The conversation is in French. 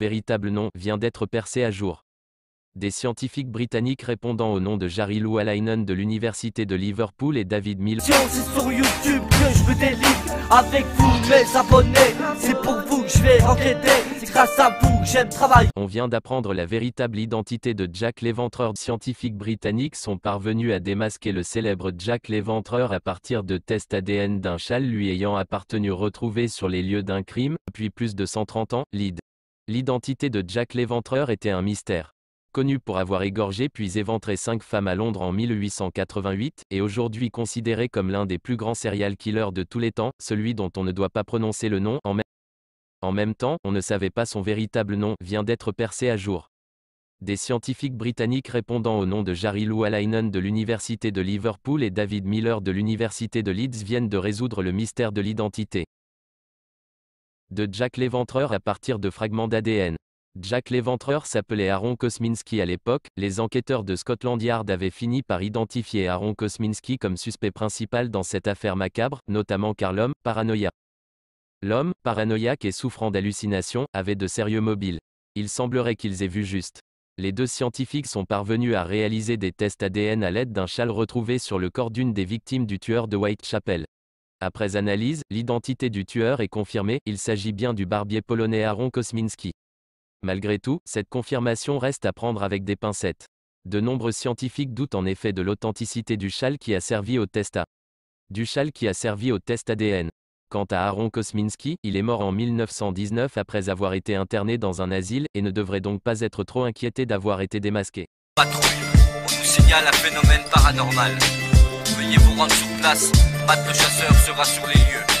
véritable nom, vient d'être percé à jour. Des scientifiques britanniques répondant au nom de Jari Alainen de l'université de Liverpool et David Mill. sur YouTube que je avec vous mes abonnés, c'est pour vous que je vais enquêter, c'est grâce à vous que j'aime travailler. On vient d'apprendre la véritable identité de Jack l'Éventreur. Scientifiques britanniques sont parvenus à démasquer le célèbre Jack l'Éventreur à partir de tests ADN d'un châle lui ayant appartenu retrouvé sur les lieux d'un crime, depuis plus de 130 ans, l'ID. L'identité de Jack l'Éventreur était un mystère. Connu pour avoir égorgé puis éventré cinq femmes à Londres en 1888, et aujourd'hui considéré comme l'un des plus grands serial killers de tous les temps, celui dont on ne doit pas prononcer le nom en, même temps, on ne savait pas son véritable nom, vient d'être percé à jour. Des scientifiques britanniques répondant au nom de Jarry Lou de l'Université de Liverpool et David Miller de l'Université de Leeds viennent de résoudre le mystère de l'identité de Jack l'Éventreur à partir de fragments d'ADN. Jack l'Éventreur s'appelait Aaron Kosminski à l'époque, les enquêteurs de Scotland Yard avaient fini par identifier Aaron Kosminski comme suspect principal dans cette affaire macabre, notamment car l'homme, paranoïa. L'homme, paranoïaque et souffrant d'hallucinations, avait de sérieux mobiles. Il semblerait qu'ils aient vu juste. Les deux scientifiques sont parvenus à réaliser des tests ADN à l'aide d'un châle retrouvé sur le corps d'une des victimes du tueur de Whitechapel. Après analyse, l'identité du tueur est confirmée, il s'agit bien du barbier polonais Aaron Kosminski. Malgré tout, cette confirmation reste à prendre avec des pincettes. De nombreux scientifiques doutent en effet de l'authenticité du châle qui a servi au test A. Du châle qui a servi au test ADN. Quant à Aaron Kosminski, il est mort en 1919 après avoir été interné dans un asile et ne devrait donc pas être trop inquiété d'avoir été démasqué. un phénomène paranormal. Veuillez vous rendre sur place le chasseur sera sur les lieux